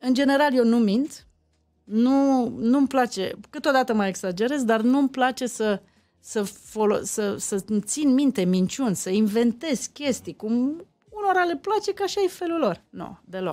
În general, eu nu mint, nu, nu-mi place, câteodată mai exagerez, dar nu-mi place să, să, folo- să, să țin minte minciuni, să inventez chestii, cum unora le place că așa e felul lor. Nu, deloc.